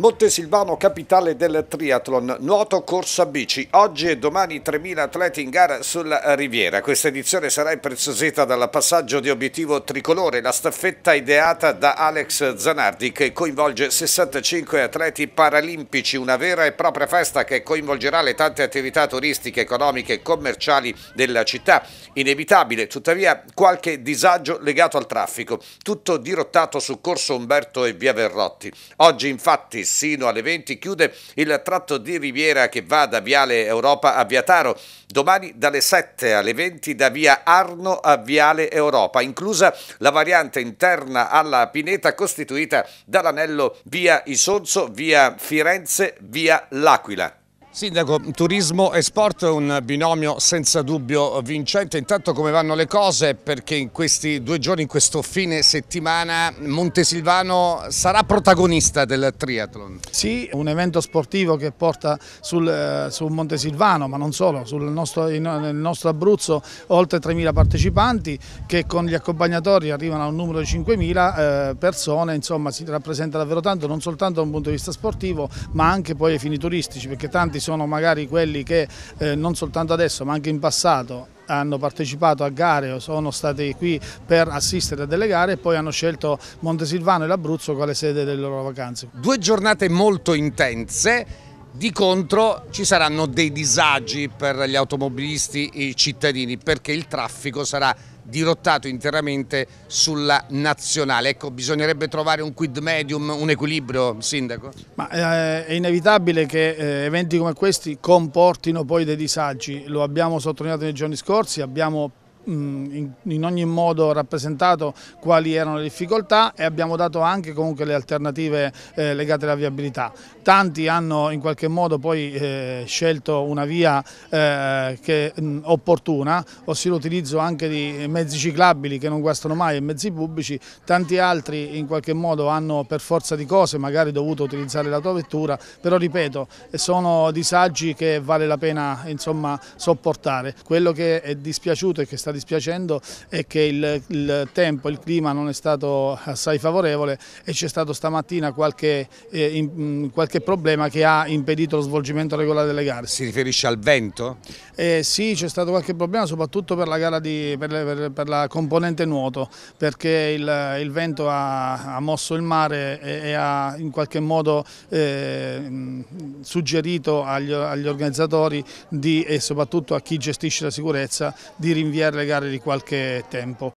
Montesilvano, capitale del triathlon, nuoto corsa bici. Oggi e domani 3.000 atleti in gara sulla Riviera. Questa edizione sarà impreziosita dal passaggio di obiettivo tricolore, la staffetta ideata da Alex Zanardi che coinvolge 65 atleti paralimpici, una vera e propria festa che coinvolgerà le tante attività turistiche, economiche e commerciali della città. Inevitabile, tuttavia, qualche disagio legato al traffico, tutto dirottato su Corso Umberto e Via Verrotti. Oggi infatti sino alle 20 chiude il tratto di riviera che va da Viale Europa a Via Taro. Domani dalle 7 alle 20 da via Arno a Viale Europa, inclusa la variante interna alla pineta costituita dall'anello via Isonzo, via Firenze, via L'Aquila. Sindaco, turismo e sport è un binomio senza dubbio vincente. Intanto come vanno le cose? Perché in questi due giorni, in questo fine settimana, Montesilvano sarà protagonista del triathlon. Sì, un evento sportivo che porta sul, eh, sul Montesilvano, ma non solo, sul nostro, nel nostro Abruzzo oltre 3.000 partecipanti che con gli accompagnatori arrivano a un numero di 5.000 eh, persone. Insomma, si rappresenta davvero tanto, non soltanto da un punto di vista sportivo, ma anche poi ai fini turistici, perché tanti interessati sono magari quelli che eh, non soltanto adesso ma anche in passato hanno partecipato a gare o sono stati qui per assistere a delle gare e poi hanno scelto Montesilvano e l'Abruzzo quale sede delle loro vacanze. Due giornate molto intense di contro ci saranno dei disagi per gli automobilisti e i cittadini perché il traffico sarà dirottato interamente sulla nazionale. Ecco, bisognerebbe trovare un quid medium, un equilibrio, Sindaco? Ma eh, è inevitabile che eh, eventi come questi comportino poi dei disagi, lo abbiamo sottolineato nei giorni scorsi, abbiamo in ogni modo rappresentato quali erano le difficoltà e abbiamo dato anche comunque le alternative eh, legate alla viabilità. Tanti hanno in qualche modo poi eh, scelto una via eh, che, opportuna, ossia l'utilizzo anche di mezzi ciclabili che non guastano mai e mezzi pubblici, tanti altri in qualche modo hanno per forza di cose magari dovuto utilizzare la tua vettura, però ripeto sono disagi che vale la pena insomma, sopportare. Quello che è dispiaciuto e che sta dispiacendo dispiacendo è che il, il tempo, il clima non è stato assai favorevole e c'è stato stamattina qualche, eh, in, mm, qualche, problema che ha impedito lo svolgimento regolare delle gare. Si riferisce al vento? Eh, sì, c'è stato qualche problema soprattutto per la, di, per, le, per, per la componente nuoto perché il, il vento ha, ha, mosso il mare e, e ha in qualche modo eh, mm, suggerito agli, agli organizzatori di, e soprattutto a chi gestisce la sicurezza di rinviare le gare magari di qualche tempo.